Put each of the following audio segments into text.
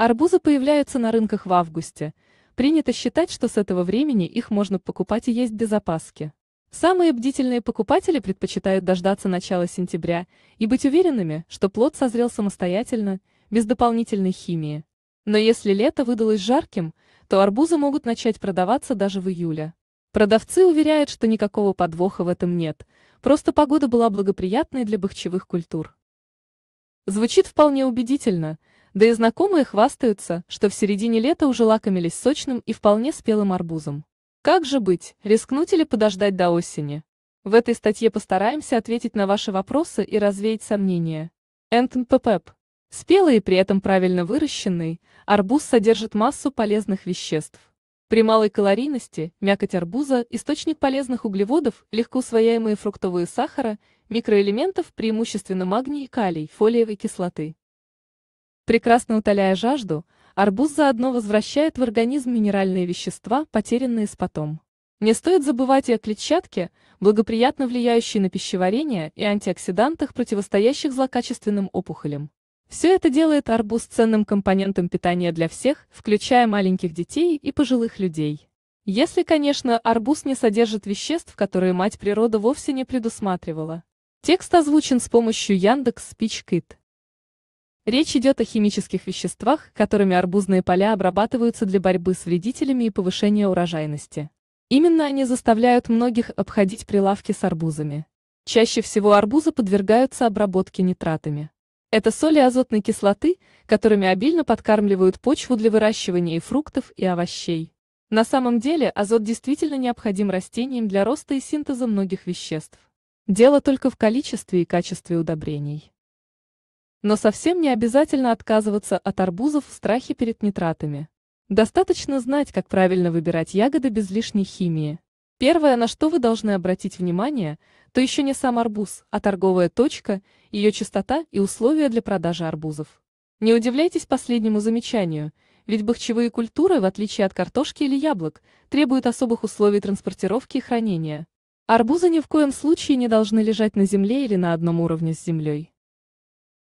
Арбузы появляются на рынках в августе. Принято считать, что с этого времени их можно покупать и есть без опаски. Самые бдительные покупатели предпочитают дождаться начала сентября и быть уверенными, что плод созрел самостоятельно, без дополнительной химии. Но если лето выдалось жарким, то арбузы могут начать продаваться даже в июле. Продавцы уверяют, что никакого подвоха в этом нет, просто погода была благоприятной для бахчевых культур. Звучит вполне убедительно – да и знакомые хвастаются, что в середине лета уже лакомились сочным и вполне спелым арбузом. Как же быть, рискнуть или подождать до осени? В этой статье постараемся ответить на ваши вопросы и развеять сомнения. НТПП. Спелый и при этом правильно выращенный, арбуз содержит массу полезных веществ. При малой калорийности мякоть арбуза – источник полезных углеводов, легко усвояемые фруктовые сахара, микроэлементов, преимущественно магний и калий, фолиевой кислоты. Прекрасно утоляя жажду, арбуз заодно возвращает в организм минеральные вещества, потерянные с потом. Не стоит забывать и о клетчатке, благоприятно влияющей на пищеварение и антиоксидантах, противостоящих злокачественным опухолям. Все это делает арбуз ценным компонентом питания для всех, включая маленьких детей и пожилых людей. Если, конечно, арбуз не содержит веществ, которые мать природа вовсе не предусматривала. Текст озвучен с помощью Яндекс Спичкит. Речь идет о химических веществах, которыми арбузные поля обрабатываются для борьбы с вредителями и повышения урожайности. Именно они заставляют многих обходить прилавки с арбузами. Чаще всего арбузы подвергаются обработке нитратами. Это соли азотной кислоты, которыми обильно подкармливают почву для выращивания и фруктов, и овощей. На самом деле азот действительно необходим растениям для роста и синтеза многих веществ. Дело только в количестве и качестве удобрений. Но совсем не обязательно отказываться от арбузов в страхе перед нитратами. Достаточно знать, как правильно выбирать ягоды без лишней химии. Первое, на что вы должны обратить внимание, то еще не сам арбуз, а торговая точка, ее чистота и условия для продажи арбузов. Не удивляйтесь последнему замечанию, ведь бахчевые культуры, в отличие от картошки или яблок, требуют особых условий транспортировки и хранения. Арбузы ни в коем случае не должны лежать на земле или на одном уровне с землей.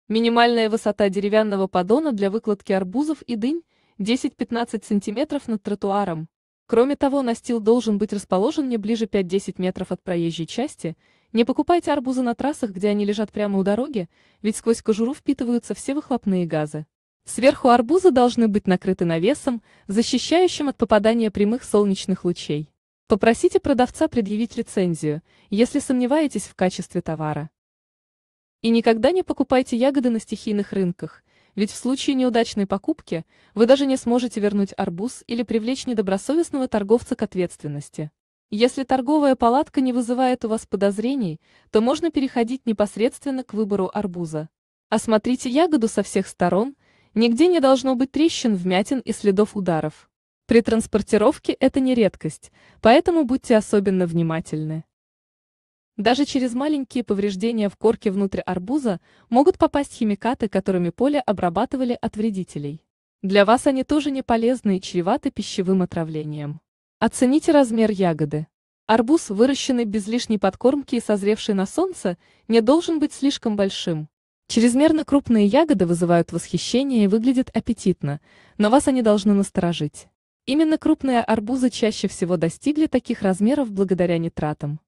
Минимальная высота деревянного поддона для выкладки арбузов и дынь – 10-15 см над тротуаром. Кроме того, настил должен быть расположен не ближе 5-10 метров от проезжей части. Не покупайте арбузы на трассах, где они лежат прямо у дороги, ведь сквозь кожуру впитываются все выхлопные газы. Сверху арбузы должны быть накрыты навесом, защищающим от попадания прямых солнечных лучей. Попросите продавца предъявить лицензию, если сомневаетесь в качестве товара. И никогда не покупайте ягоды на стихийных рынках, ведь в случае неудачной покупки вы даже не сможете вернуть арбуз или привлечь недобросовестного торговца к ответственности. Если торговая палатка не вызывает у вас подозрений, то можно переходить непосредственно к выбору арбуза. Осмотрите ягоду со всех сторон, нигде не должно быть трещин, вмятин и следов ударов. При транспортировке это не редкость, поэтому будьте особенно внимательны. Даже через маленькие повреждения в корке внутрь арбуза могут попасть химикаты, которыми поле обрабатывали от вредителей. Для вас они тоже не полезны и чреваты пищевым отравлением. Оцените размер ягоды. Арбуз, выращенный без лишней подкормки и созревший на солнце, не должен быть слишком большим. Чрезмерно крупные ягоды вызывают восхищение и выглядят аппетитно, но вас они должны насторожить. Именно крупные арбузы чаще всего достигли таких размеров благодаря нитратам.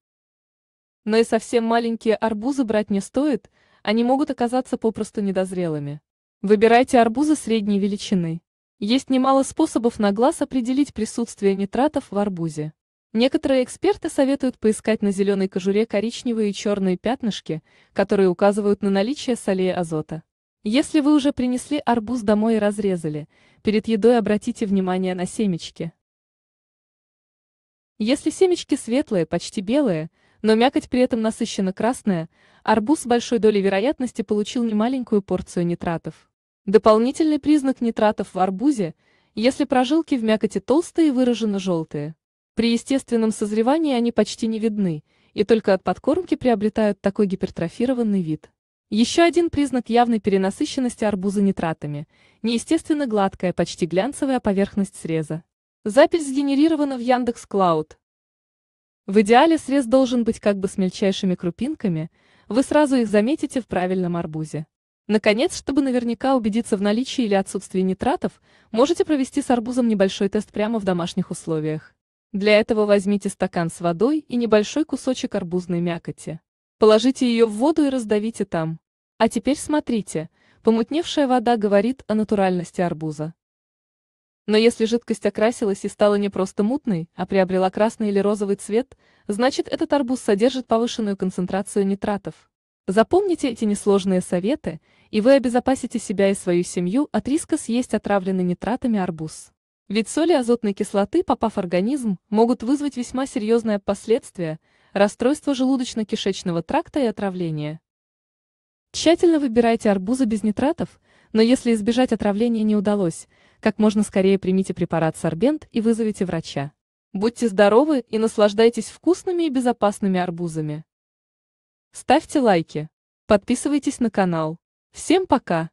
Но и совсем маленькие арбузы брать не стоит, они могут оказаться попросту недозрелыми. Выбирайте арбузы средней величины. Есть немало способов на глаз определить присутствие нитратов в арбузе. Некоторые эксперты советуют поискать на зеленой кожуре коричневые и черные пятнышки, которые указывают на наличие солей азота. Если вы уже принесли арбуз домой и разрезали, перед едой обратите внимание на семечки. Если семечки светлые, почти белые – но мякоть при этом насыщенно красная, арбуз с большой долей вероятности получил немаленькую порцию нитратов. Дополнительный признак нитратов в арбузе, если прожилки в мякоти толстые и выраженно желтые. При естественном созревании они почти не видны, и только от подкормки приобретают такой гипертрофированный вид. Еще один признак явной перенасыщенности арбуза нитратами – неестественно гладкая, почти глянцевая поверхность среза. Запись сгенерирована в Яндекс.Клауд. В идеале срез должен быть как бы с мельчайшими крупинками, вы сразу их заметите в правильном арбузе. Наконец, чтобы наверняка убедиться в наличии или отсутствии нитратов, можете провести с арбузом небольшой тест прямо в домашних условиях. Для этого возьмите стакан с водой и небольшой кусочек арбузной мякоти. Положите ее в воду и раздавите там. А теперь смотрите, помутневшая вода говорит о натуральности арбуза. Но если жидкость окрасилась и стала не просто мутной, а приобрела красный или розовый цвет, значит этот арбуз содержит повышенную концентрацию нитратов. Запомните эти несложные советы, и вы обезопасите себя и свою семью от риска съесть отравленный нитратами арбуз. Ведь соли азотной кислоты, попав в организм, могут вызвать весьма серьезные последствия, расстройство желудочно-кишечного тракта и отравление. Тщательно выбирайте арбузы без нитратов, но если избежать отравления не удалось, как можно скорее примите препарат Сорбент и вызовите врача. Будьте здоровы и наслаждайтесь вкусными и безопасными арбузами. Ставьте лайки. Подписывайтесь на канал. Всем пока!